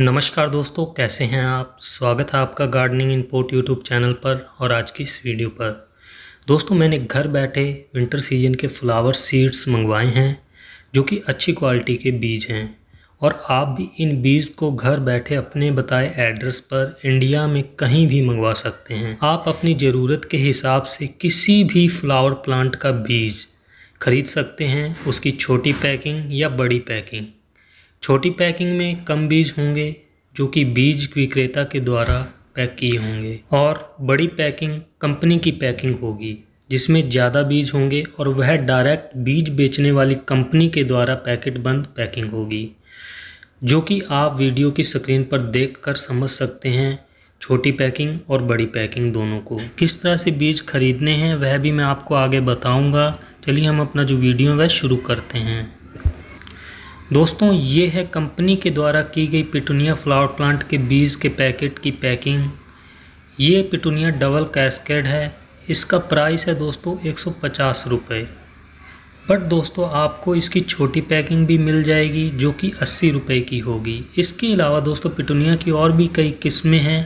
नमस्कार दोस्तों कैसे हैं आप स्वागत है आपका गार्डनिंग इनपोर्ट यूट्यूब चैनल पर और आज की इस वीडियो पर दोस्तों मैंने घर बैठे विंटर सीजन के फ्लावर सीड्स मंगवाए हैं जो कि अच्छी क्वालिटी के बीज हैं और आप भी इन बीज को घर बैठे अपने बताए एड्रेस पर इंडिया में कहीं भी मंगवा सकते हैं आप अपनी ज़रूरत के हिसाब से किसी भी फ्लावर प्लांट का बीज खरीद सकते हैं उसकी छोटी पैकिंग या बड़ी पैकिंग छोटी पैकिंग में कम बीज होंगे जो कि बीज विक्रेता के द्वारा पैक किए होंगे और बड़ी पैकिंग कंपनी की पैकिंग होगी जिसमें ज़्यादा बीज होंगे और वह डायरेक्ट बीज बेचने वाली कंपनी के द्वारा पैकेट बंद पैकिंग होगी जो कि आप वीडियो की स्क्रीन पर देख कर समझ सकते हैं छोटी पैकिंग और बड़ी पैकिंग दोनों को किस तरह से बीज खरीदने हैं वह भी मैं आपको आगे बताऊंगा चलिए हम अपना जो वीडियो है शुरू करते हैं दोस्तों ये है कंपनी के द्वारा की गई पिटूनिया फ्लावर प्लांट के बीज के पैकेट की पैकिंग ये पिटूनिया डबल कैस्केड है इसका प्राइस है दोस्तों एक सौ पचास रुपये बट दोस्तों आपको इसकी छोटी पैकिंग भी मिल जाएगी जो कि अस्सी रुपये की होगी इसके अलावा दोस्तों पिटूनिया की और भी कई किस्में हैं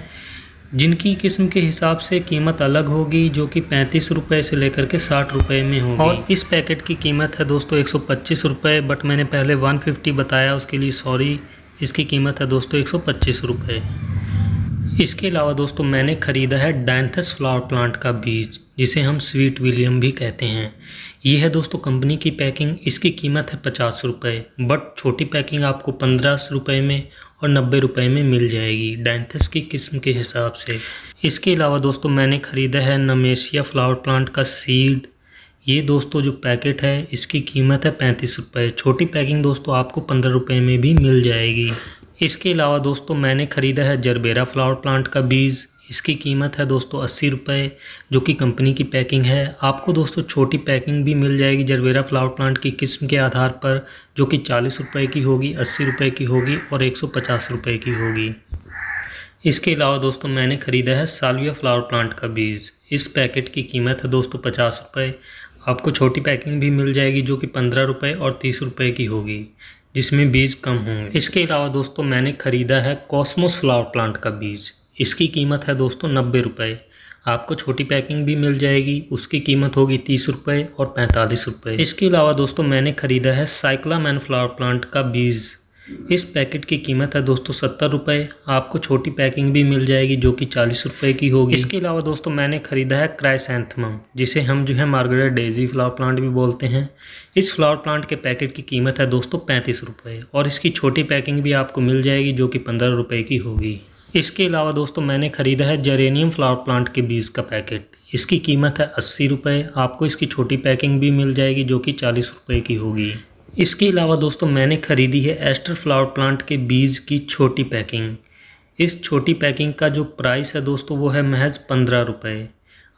जिनकी किस्म के हिसाब से कीमत अलग होगी जो कि पैंतीस रुपये से लेकर के साठ रुपये में होगी और इस पैकेट की कीमत है दोस्तों एक सौ पच्चीस रुपये बट मैंने पहले वन फिफ्टी बताया उसके लिए सॉरी इसकी कीमत है दोस्तों एक सौ पच्चीस रुपये इसके अलावा दोस्तों मैंने ख़रीदा है डैंथस फ्लावर प्लांट का बीज जिसे हम स्वीट विलियम भी कहते हैं ये है दोस्तों कंपनी की पैकिंग इसकी कीमत है पचास रुपये बट छोटी पैकिंग आपको पंद्रह रुपये में और नब्बे रुपये में मिल जाएगी डैंथस की किस्म के हिसाब से इसके अलावा दोस्तों मैंने ख़रीदा है नमेशिया फ्लावर प्लांट का सीड ये दोस्तों जो पैकेट है इसकी कीमत है पैंतीस रुपये छोटी पैकिंग दोस्तों आपको पंद्रह रुपये में भी मिल जाएगी इसके अलावा दोस्तों मैंने ख़रीदा है जरबेरा फ्लावर प्लांट का बीज इसकी कीमत है दोस्तों अस्सी रुपये जो कि कंपनी की पैकिंग है आपको दोस्तों छोटी पैकिंग भी मिल जाएगी जरवेरा फ्लावर प्लांट की किस्म के आधार पर जो कि चालीस रुपये की होगी अस्सी रुपये की होगी और एक सौ पचास रुपये की होगी इसके अलावा दोस्तों मैंने ख़रीदा है सालविया फ्लावर प्लांट का बीज इस पैकेट की कीमत है दोस्तों पचास रुपये आपको छोटी पैकिंग भी मिल जाएगी जो कि पंद्रह रुपये और तीस रुपये की होगी जिसमें बीज कम होंगे इसके अलावा दोस्तों मैंने ख़रीदा है कॉस्मोस फ्लावर प्लांट का बीज इसकी कीमत है दोस्तों नब्बे रुपये आपको छोटी पैकिंग भी मिल जाएगी उसकी कीमत होगी तीस रुपये और पैंतालीस रुपये इसके अलावा दोस्तों मैंने ख़रीदा है मैन फ्लावर प्लांट का बीज इस पैकेट की कीमत है दोस्तों सत्तर रुपये आपको छोटी पैकिंग भी मिल जाएगी जो कि चालीस रुपये की होगी इसके अलावा दोस्तों मैंने ख़रीदा है क्राइसेंथमम जिसे हम जो है मार्गरेट डेजी फ्लावर प्लांट भी बोलते हैं इस फ्लावर प्लांट के पैकेट की कीमत है दोस्तों पैंतीस रुपये और इसकी छोटी पैकिंग भी आपको मिल जाएगी जो कि पंद्रह रुपये की होगी इसके अलावा दोस्तों मैंने ख़रीदा है जेरेनियम फ्लावर प्लांट के बीज का पैकेट इसकी कीमत है अस्सी रुपये आपको इसकी छोटी पैकिंग भी मिल जाएगी जो कि चालीस रुपये की होगी इसके अलावा दोस्तों मैंने ख़रीदी है एस्टर फ्लावर प्लांट के बीज की छोटी पैकिंग इस छोटी पैकिंग का जो प्राइस है दोस्तों वो है महज पंद्रह रुपये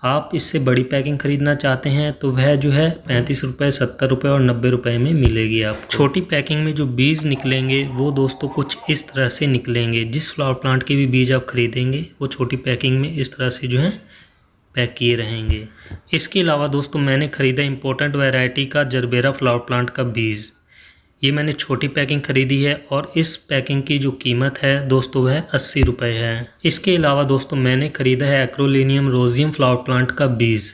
आप इससे बड़ी पैकिंग ख़रीदना चाहते हैं तो वह जो है पैंतीस रुपये सत्तर रुपये और नब्बे रुपये में मिलेगी आप छोटी पैकिंग में जो बीज निकलेंगे वो दोस्तों कुछ इस तरह से निकलेंगे जिस फ्लावर प्लांट के भी बीज आप ख़रीदेंगे वो छोटी पैकिंग में इस तरह से जो है पैक किए रहेंगे इसके अलावा दोस्तों मैंने ख़रीदा इंपॉर्टेंट वैरायटी का जरबेरा फ्लावर प्लांट का बीज ये मैंने छोटी पैकिंग ख़रीदी है और इस पैकिंग की जो कीमत है दोस्तों वह अस्सी रुपये है इसके अलावा दोस्तों मैंने ख़रीदा है एक्रोलिनियम रोजियम फ्लावर प्लांट का बीज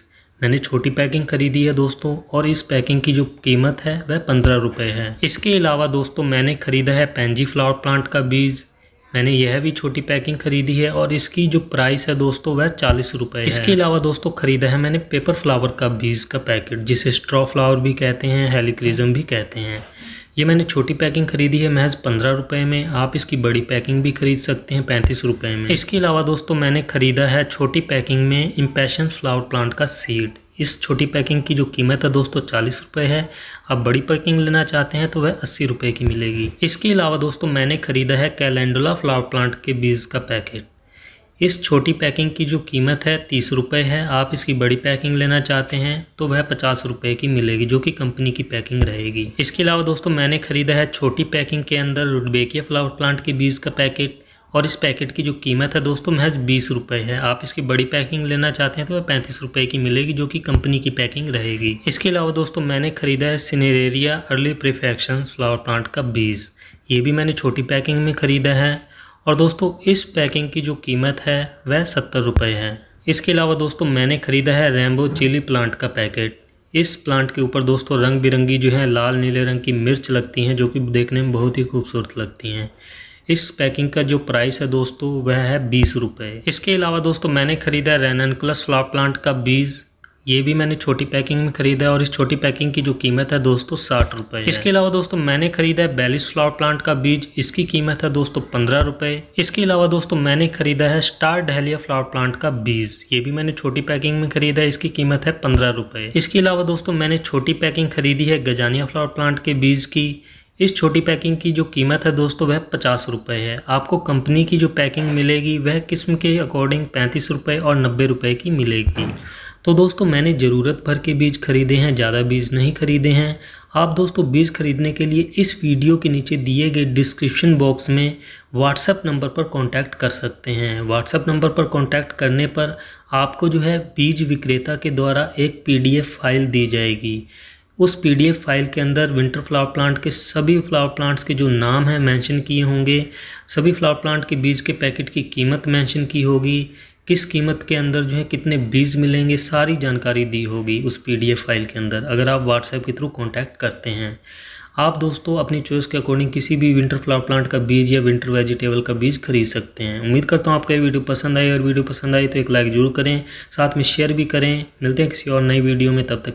मैंने छोटी पैकिंग खरीदी है दोस्तों और इस पैकिंग की जो कीमत है वह पंद्रह रुपये है इसके अलावा दोस्तों मैंने ख़रीदा है पेंजी फ्लावर प्लांट का बीज मैंने यह भी छोटी पैकिंग खरीदी है और इसकी जो प्राइस है दोस्तों वह चालीस रुपये इसके अलावा दोस्तों खरीदा है मैंने पेपर फ्लावर का बीज का पैकेट जिसे स्ट्रॉ फ्लावर भी कहते हैं हेलिक्रिजम भी कहते हैं ये मैंने छोटी पैकिंग खरीदी है महज पंद्रह रुपये में आप इसकी बड़ी पैकिंग भी खरीद सकते हैं पैंतीस रुपये में इसके अलावा दोस्तों मैंने खरीदा है छोटी पैकिंग में इम्पैशन फ्लावर प्लांट का सीड इस छोटी पैकिंग की जो कीमत है दोस्तों चालीस रुपये है आप बड़ी पैकिंग लेना चाहते हैं तो वह अस्सी रुपये की मिलेगी इसके अलावा दोस्तों मैंने खरीदा है कैलेंडोला फ्लावर प्लांट के बीज का पैकेट इस छोटी पैकिंग की जो कीमत है तीस रुपये है आप इसकी बड़ी पैकिंग लेना चाहते हैं तो वह पचास रुपये की मिलेगी जो कि कंपनी की पैकिंग रहेगी इसके अलावा दोस्तों मैंने खरीदा है छोटी पैकिंग के अंदर रुडबेकिया फ्लावर प्लांट के बीज का पैकेट और इस पैकेट की जो कीमत है दोस्तों महज बीस रुपये है आप इसकी बड़ी पैकिंग लेना चाहते हैं तो वह पैंतीस रुपये की मिलेगी जो कि कंपनी की पैकिंग रहेगी इसके अलावा दोस्तों मैंने खरीदा है cineraria early perfection flower plant का बीज ये भी मैंने छोटी पैकिंग में ख़रीदा है और दोस्तों इस पैकिंग की जो कीमत है वह सत्तर रुपये है इसके अलावा दोस्तों मैंने ख़रीदा है रेम्बो चिली प्लांट का पैकेट इस प्लांट के ऊपर दोस्तों रंग बिरंगी जो है लाल नीले रंग की मिर्च लगती हैं जो कि देखने में बहुत ही खूबसूरत लगती हैं इस पैकिंग का जो प्राइस है दोस्तों वह है बीस रुपये इसके अलावा दोस्तों मैंने ख़रीदा है रैनन क्लस फ्लावर प्लांट का बीज ये भी मैंने छोटी पैकिंग में खरीदा है और इस छोटी पैकिंग की जो कीमत है दोस्तों साठ रुपये इसके अलावा दोस्तों मैंने खरीदा है बैलिस फ्लावर प्लांट का बीज इसकी कीमत है दोस्तों पंद्रह रुपये इसके अलावा दोस्तों मैंने खरीदा है स्टार डहलिया फ्लावर प्लांट का बीज ये भी मैंने छोटी पैकिंग में खरीदा है इसकी कीमत है पंद्रह रुपये इसके अलावा दोस्तों मैंने छोटी पैकिंग खरीदी है गजानिया फ्लावर प्लांट के बीज की इस छोटी पैकिंग की जो कीमत है दोस्तों वह पचास रुपये है आपको कंपनी की जो पैकिंग मिलेगी वह किस्म के अकॉर्डिंग पैंतीस रुपये और नब्बे रुपये की मिलेगी तो दोस्तों मैंने ज़रूरत भर के बीज खरीदे हैं ज़्यादा बीज नहीं खरीदे हैं आप दोस्तों बीज खरीदने के लिए इस वीडियो के नीचे दिए गए डिस्क्रिप्शन बॉक्स में व्हाट्सएप नंबर पर कांटेक्ट कर सकते हैं व्हाट्सएप नंबर पर कांटेक्ट करने पर आपको जो है बीज विक्रेता के द्वारा एक पीडीएफ फाइल दी जाएगी उस पीडीएफ फाइल के अंदर विंटर फ्लावर प्लांट के सभी फ्लावर प्लांट्स के जो नाम हैं मेंशन किए होंगे सभी फ्लावर प्लांट के बीज के पैकेट की कीमत मेंशन की होगी किस कीमत के अंदर जो है कितने बीज मिलेंगे सारी जानकारी दी होगी उस पीडीएफ फाइल के अंदर अगर आप व्हाट्सएप के थ्रू कॉन्टैक्ट करते हैं आप दोस्तों अपनी चॉइस के अकॉर्डिंग किसी भी विंटर फ्लावर प्लांट का बीज या विंटर वेजिटेबल का बीज खरीद सकते हैं उम्मीद करता हूँ आपका ये वीडियो पसंद आए और वीडियो पसंद आए तो एक लाइक ज़रूर करें साथ में शेयर भी करें मिलते हैं किसी और नई वीडियो में तब तक